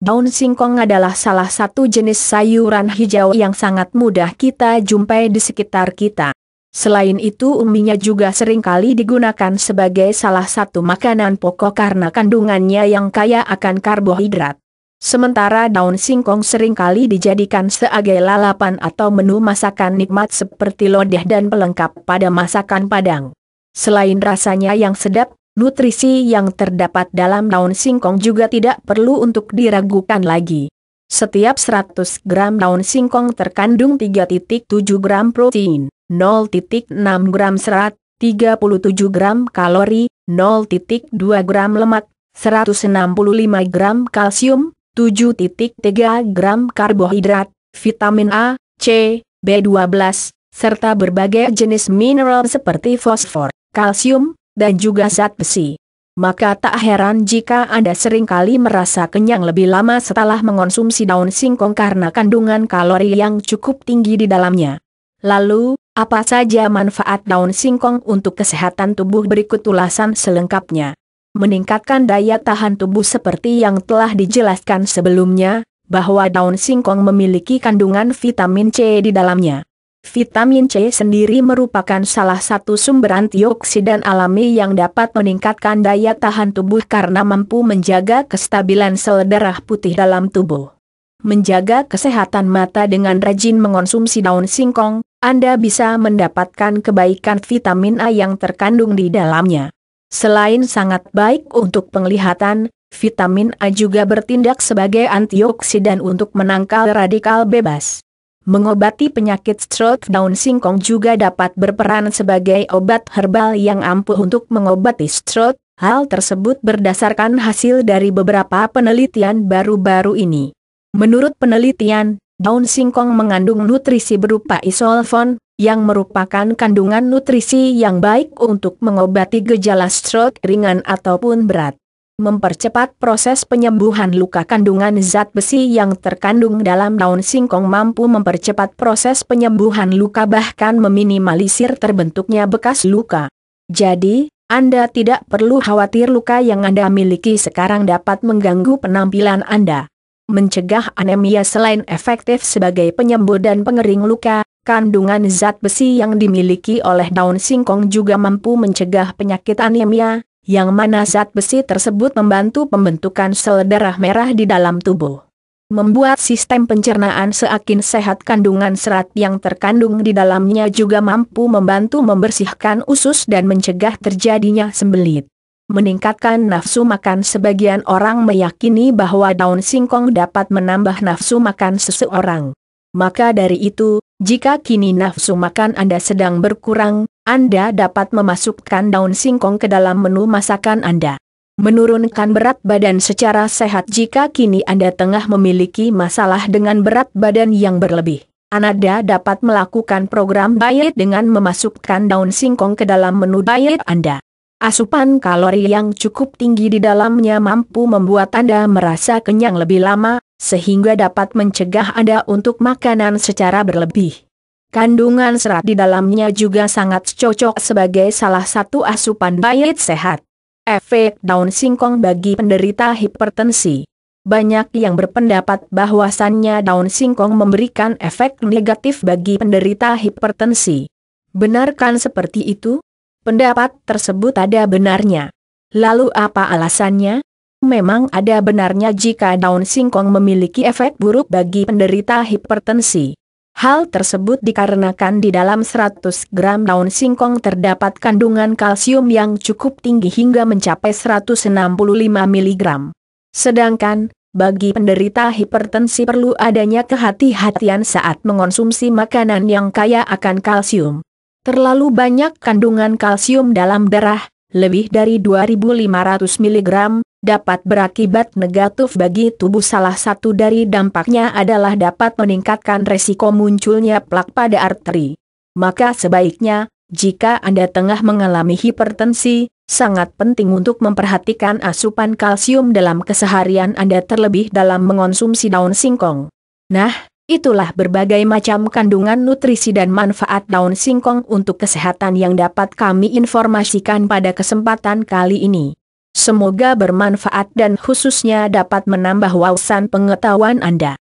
Daun singkong adalah salah satu jenis sayuran hijau yang sangat mudah kita jumpai di sekitar kita. Selain itu uminya juga seringkali digunakan sebagai salah satu makanan pokok karena kandungannya yang kaya akan karbohidrat. Sementara daun singkong seringkali dijadikan sebagai lalapan atau menu masakan nikmat seperti lodeh dan pelengkap pada masakan Padang. Selain rasanya yang sedap, nutrisi yang terdapat dalam daun singkong juga tidak perlu untuk diragukan lagi. Setiap 100 gram daun singkong terkandung 3.7 gram protein, 0.6 gram serat, 37 gram kalori, 0.2 gram lemak, 165 gram kalsium, 7.3 gram karbohidrat, vitamin A, C, B12, serta berbagai jenis mineral seperti fosfor, kalsium, dan juga zat besi. Maka tak heran jika Anda seringkali merasa kenyang lebih lama setelah mengonsumsi daun singkong karena kandungan kalori yang cukup tinggi di dalamnya. Lalu, apa saja manfaat daun singkong untuk kesehatan tubuh berikut ulasan selengkapnya. Meningkatkan daya tahan tubuh seperti yang telah dijelaskan sebelumnya, bahwa daun singkong memiliki kandungan vitamin C di dalamnya. Vitamin C sendiri merupakan salah satu sumber antioksidan alami yang dapat meningkatkan daya tahan tubuh karena mampu menjaga kestabilan sel darah putih dalam tubuh. Menjaga kesehatan mata dengan rajin mengonsumsi daun singkong, Anda bisa mendapatkan kebaikan vitamin A yang terkandung di dalamnya. Selain sangat baik untuk penglihatan, vitamin A juga bertindak sebagai antioksidan untuk menangkal radikal bebas. Mengobati penyakit stroke daun singkong juga dapat berperan sebagai obat herbal yang ampuh untuk mengobati stroke, hal tersebut berdasarkan hasil dari beberapa penelitian baru-baru ini. Menurut penelitian, daun singkong mengandung nutrisi berupa isolfon, yang merupakan kandungan nutrisi yang baik untuk mengobati gejala stroke ringan ataupun berat mempercepat proses penyembuhan luka kandungan zat besi yang terkandung dalam daun singkong mampu mempercepat proses penyembuhan luka bahkan meminimalisir terbentuknya bekas luka. Jadi, Anda tidak perlu khawatir luka yang Anda miliki sekarang dapat mengganggu penampilan Anda. Mencegah anemia selain efektif sebagai penyembuh dan pengering luka, kandungan zat besi yang dimiliki oleh daun singkong juga mampu mencegah penyakit anemia, yang mana zat besi tersebut membantu pembentukan sel darah merah di dalam tubuh. Membuat sistem pencernaan seakin sehat kandungan serat yang terkandung di dalamnya juga mampu membantu membersihkan usus dan mencegah terjadinya sembelit. Meningkatkan nafsu makan sebagian orang meyakini bahwa daun singkong dapat menambah nafsu makan seseorang. Maka dari itu, jika kini nafsu makan Anda sedang berkurang, Anda dapat memasukkan daun singkong ke dalam menu masakan Anda. Menurunkan berat badan secara sehat jika kini Anda tengah memiliki masalah dengan berat badan yang berlebih. Anda dapat melakukan program diet dengan memasukkan daun singkong ke dalam menu diet Anda. Asupan kalori yang cukup tinggi di dalamnya mampu membuat Anda merasa kenyang lebih lama, sehingga dapat mencegah Anda untuk makanan secara berlebih. Kandungan serat di dalamnya juga sangat cocok sebagai salah satu asupan diet sehat. Efek daun singkong bagi penderita hipertensi. Banyak yang berpendapat bahwasannya daun singkong memberikan efek negatif bagi penderita hipertensi. Benarkan seperti itu? Pendapat tersebut ada benarnya. Lalu apa alasannya? Memang ada benarnya jika daun singkong memiliki efek buruk bagi penderita hipertensi. Hal tersebut dikarenakan di dalam 100 gram daun singkong terdapat kandungan kalsium yang cukup tinggi hingga mencapai 165 mg. Sedangkan, bagi penderita hipertensi perlu adanya kehati-hatian saat mengonsumsi makanan yang kaya akan kalsium. Terlalu banyak kandungan kalsium dalam darah, lebih dari 2500 mg, dapat berakibat negatif bagi tubuh salah satu dari dampaknya adalah dapat meningkatkan resiko munculnya plak pada arteri. Maka sebaiknya, jika Anda tengah mengalami hipertensi, sangat penting untuk memperhatikan asupan kalsium dalam keseharian Anda terlebih dalam mengonsumsi daun singkong. Nah, Itulah berbagai macam kandungan nutrisi dan manfaat daun singkong untuk kesehatan yang dapat kami informasikan pada kesempatan kali ini. Semoga bermanfaat dan khususnya dapat menambah wawasan pengetahuan Anda.